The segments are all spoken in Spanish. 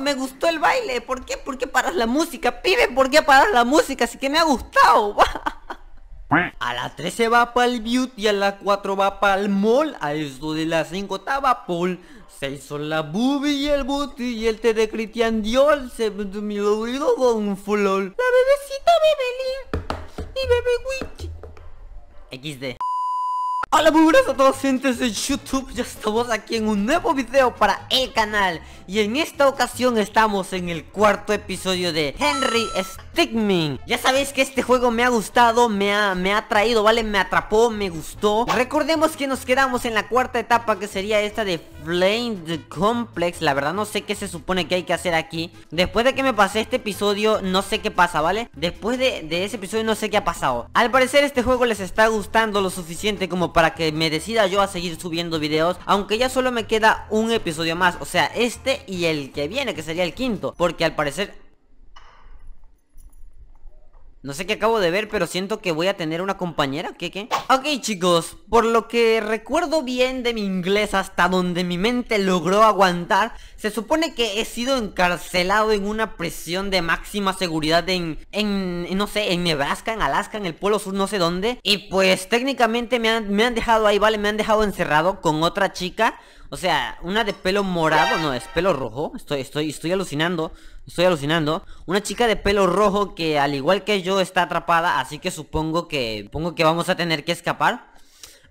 me gustó el baile. ¿Por qué? ¿Por qué paras la música? Pibe, ¿por qué paras la música? Así que me ha gustado. A las 13 va para el beauty, a las 4 va para el mall, a eso de las 5 estaba Paul. 6 son la boobie y el booty y el té de Christian Dior. Se me lo olvidó con flor. La bebecita Bebelín y bebé Witch. XD. Hola muy buenas a todos gente de YouTube, ya estamos aquí en un nuevo video para el canal Y en esta ocasión estamos en el cuarto episodio de Henry S... Stickmin Ya sabéis que este juego me ha gustado Me ha, me ha traído, ¿vale? Me atrapó, me gustó Recordemos que nos quedamos en la cuarta etapa Que sería esta de Flame Complex La verdad no sé qué se supone que hay que hacer aquí Después de que me pasé este episodio No sé qué pasa, ¿vale? Después de, de ese episodio no sé qué ha pasado Al parecer este juego les está gustando lo suficiente Como para que me decida yo a seguir subiendo videos Aunque ya solo me queda un episodio más O sea, este y el que viene, que sería el quinto Porque al parecer no sé qué acabo de ver, pero siento que voy a tener una compañera, ¿qué qué? Ok chicos, por lo que recuerdo bien de mi inglés hasta donde mi mente logró aguantar Se supone que he sido encarcelado en una prisión de máxima seguridad en, en, no sé, en Nebraska, en Alaska, en el Polo Sur, no sé dónde Y pues técnicamente me han, me han dejado ahí, vale, me han dejado encerrado con otra chica o sea, una de pelo morado, no, es pelo rojo. Estoy, estoy, estoy alucinando. Estoy alucinando. Una chica de pelo rojo que al igual que yo está atrapada. Así que supongo que. Supongo que vamos a tener que escapar.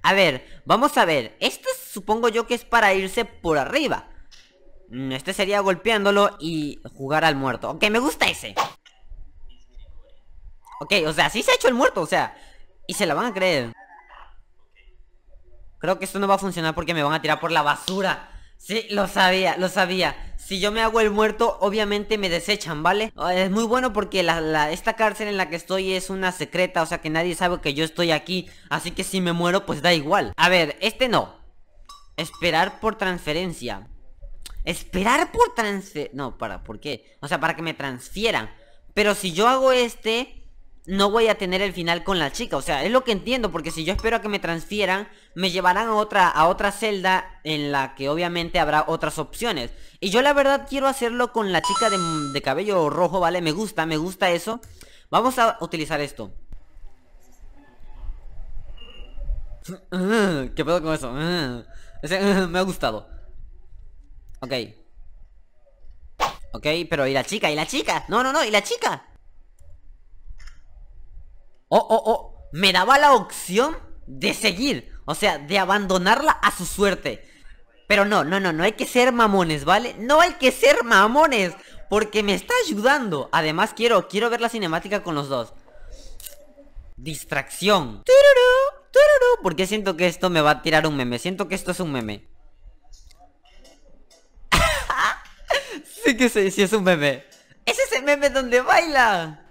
A ver, vamos a ver. esto supongo yo que es para irse por arriba. Mm, este sería golpeándolo y jugar al muerto. Ok, me gusta ese. Ok, o sea, sí se ha hecho el muerto, o sea. Y se la van a creer. Creo que esto no va a funcionar porque me van a tirar por la basura Sí, lo sabía, lo sabía Si yo me hago el muerto, obviamente me desechan, ¿vale? Eh, es muy bueno porque esta cárcel en la que estoy es una secreta O sea que nadie sabe que yo estoy aquí Así que si me muero, pues da igual A ver, este no Esperar por transferencia Esperar por transfer... No, para, ¿por qué? O sea, para que me transfieran Pero si yo hago este no voy a tener el final con la chica. O sea, es lo que entiendo, porque si yo espero a que me transfieran, me llevarán a otra, a otra celda en la que obviamente habrá otras opciones. Y yo la verdad quiero hacerlo con la chica de, cabello rojo, ¿vale? Me gusta, me gusta eso. Vamos a utilizar esto. ¿Qué pedo con eso? me ha gustado. Ok. Ok, pero ¿y la chica? ¿Y la chica? No, no, no, ¿y la chica? oh, oh, oh, me daba la opción de seguir, o sea, de abandonarla a su suerte. Pero no, no, no, no hay que ser mamones, ¿vale? No hay que ser mamones, porque me está ayudando. Además quiero, quiero ver la cinemática con los dos. Distracción. ¡Tururú! Porque siento que esto me va a tirar un meme, siento que esto es un meme. sí que sí, sí es un meme. Ese Es el meme donde baila.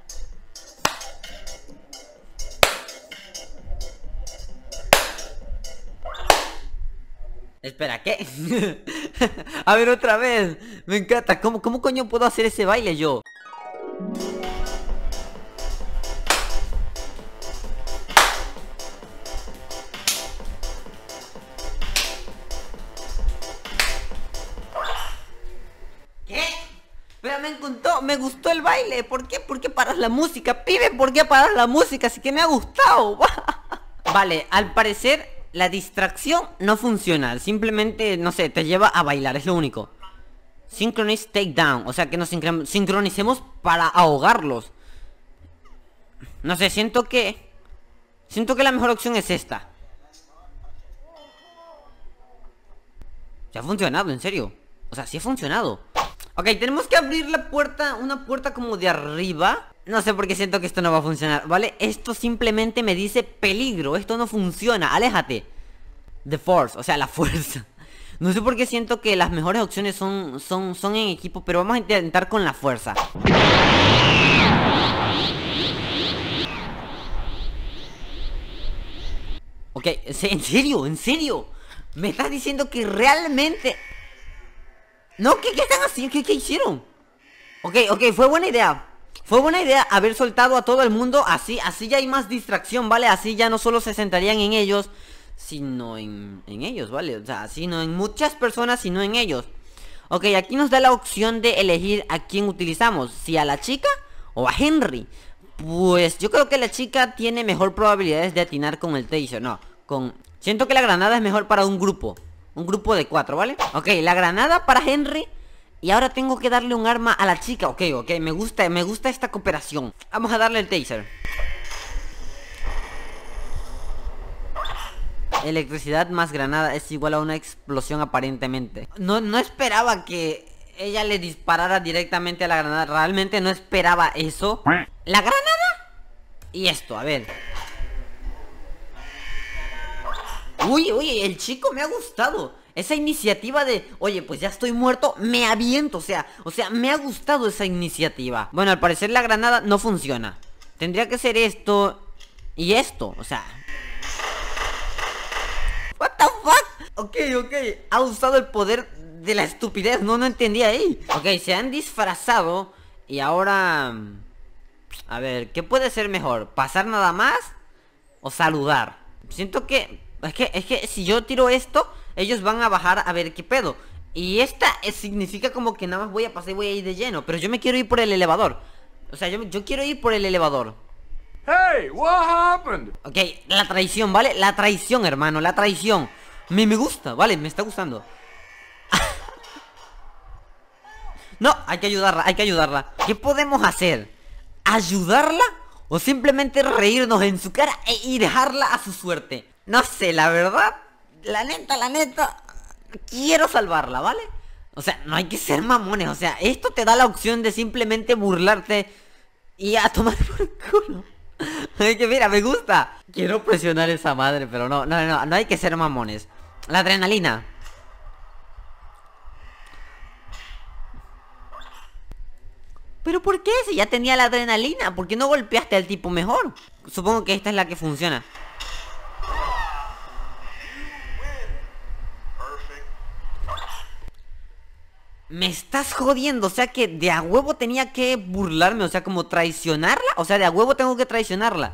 Espera, ¿qué? a ver, otra vez. Me encanta. ¿Cómo, ¿Cómo coño puedo hacer ese baile yo? ¿Qué? Pero me encantó, me gustó el baile. ¿Por qué? ¿Por qué paras la música? Pibe, ¿por qué paras la música? Así que me ha gustado. vale, al parecer la distracción no funciona. Simplemente, no sé, te lleva a bailar, es lo único. Synchronize takedown. O sea, que nos sincronicemos para ahogarlos. No sé, siento que... Siento que la mejor opción es esta. Ya ha funcionado, en serio. O sea, sí ha funcionado. Ok, tenemos que abrir la puerta, una puerta como de arriba No sé por qué siento que esto no va a funcionar, ¿vale? Esto simplemente me dice peligro, esto no funciona, aléjate The force, o sea, la fuerza No sé por qué siento que las mejores opciones son, son, son en equipo Pero vamos a intentar con la fuerza Ok, ¿en serio? ¿En serio? ¿Me estás diciendo que realmente no, ¿qué, qué están haciendo? ¿Qué, hicieron? Ok, ok, fue buena idea fue buena idea haber soltado a todo el mundo así, así ya hay más distracción, ¿vale? Así ya no solo se sentarían en ellos, sino en, ellos, ¿vale? O sea, sino en muchas personas, sino en ellos. Ok, aquí nos da la opción de elegir a quién utilizamos, si a la chica o a Henry. Pues yo creo que la chica tiene mejor probabilidades de atinar con el taser, no, con... Siento que la granada es mejor para un grupo. Un grupo de cuatro, ¿vale? Ok, la granada para Henry Y ahora tengo que darle un arma a la chica Ok, ok, me gusta, me gusta esta cooperación Vamos a darle el taser Electricidad más granada es igual a una explosión aparentemente No, no esperaba que ella le disparara directamente a la granada Realmente no esperaba eso ¿La granada? Y esto, a ver Uy, uy, el chico me ha gustado. Esa iniciativa de, oye, pues ya estoy muerto, me aviento, o sea, o sea, me ha gustado esa iniciativa. Bueno, al parecer la granada no funciona. Tendría que ser esto y esto, o sea. What the fuck? Ok, ok, ha usado el poder de la estupidez, no, no entendía ahí. Ok, se han disfrazado y ahora... Mm, a ver, ¿qué puede ser mejor? ¿Pasar nada más? ¿O saludar? Siento que es que, es que si yo tiro esto, ellos van a bajar a ver qué pedo. Y esta eh, significa como que nada más voy a pasar y voy a ir de lleno. Pero yo me quiero ir por el elevador. O sea, yo, quiero ir por el elevador. Hey, what happened? Ok, la traición, ¿vale? La traición, hermano, la traición. Me, me gusta, ¿vale? Me está gustando. no, hay que ayudarla, hay que ayudarla. ¿Qué podemos hacer? ¿Ayudarla? ¿O simplemente reírnos en su cara e, y dejarla a su suerte? No sé, la verdad, la neta, la neta, quiero salvarla, ¿vale? O sea, no hay que ser mamones, o sea, esto te da la opción de simplemente burlarte y a tomar por culo. Es que mira, me gusta. Quiero presionar esa madre, pero no, no, no, no hay que ser mamones. La adrenalina. ¿Pero por qué? Si ya tenía la adrenalina, ¿por qué no golpeaste al tipo mejor? Supongo que esta es la que funciona. Me estás jodiendo, o sea que de a huevo tenía que burlarme, o sea, como traicionarla, o sea, de a huevo tengo que traicionarla.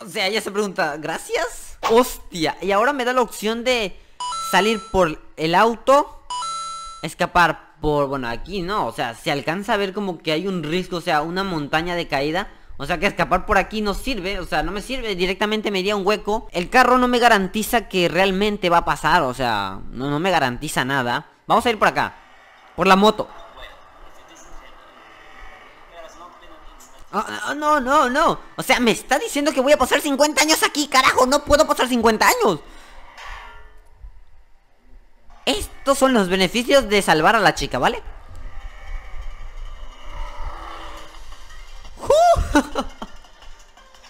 O sea, ella se pregunta, ¿gracias? Hostia, y ahora me da la opción de salir por el auto, escapar por, bueno, aquí no, o sea, se alcanza a ver como que hay un riesgo, o sea, una montaña de caída. O sea que escapar por aquí no sirve, o sea, no me sirve, directamente me iría un hueco. El carro no me garantiza que realmente va a pasar, o sea, no, no me garantiza nada. Vamos a ir por acá, por la moto. Oh, no, no, no. O sea, me está diciendo que voy a pasar 50 años aquí, carajo. No puedo pasar 50 años. Estos son los beneficios de salvar a la chica, ¿vale?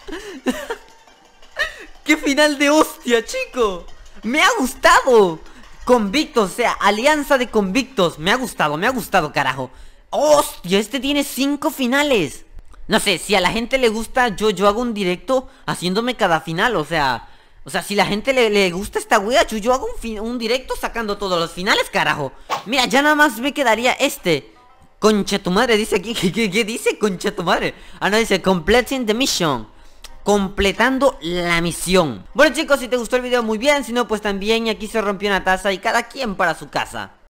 ¡Qué final de hostia, chico! ¡Me ha gustado! Convictos, o sea, alianza de convictos Me ha gustado, me ha gustado, carajo ¡Hostia! Este tiene cinco finales No sé, si a la gente le gusta Yo, yo hago un directo haciéndome cada final, o sea o sea, si la gente le, gusta esta wea, yo hago un, fin, un directo sacando todos los finales, carajo. Mira, ya nada más me quedaría este. Concha tu madre, dice aquí. ¿Qué, dice concha tu madre? Ah, no, dice completing the mission completando la misión. Bueno chicos, si te gustó el video muy bien, si no pues también aquí se rompió una taza y cada quien para su casa.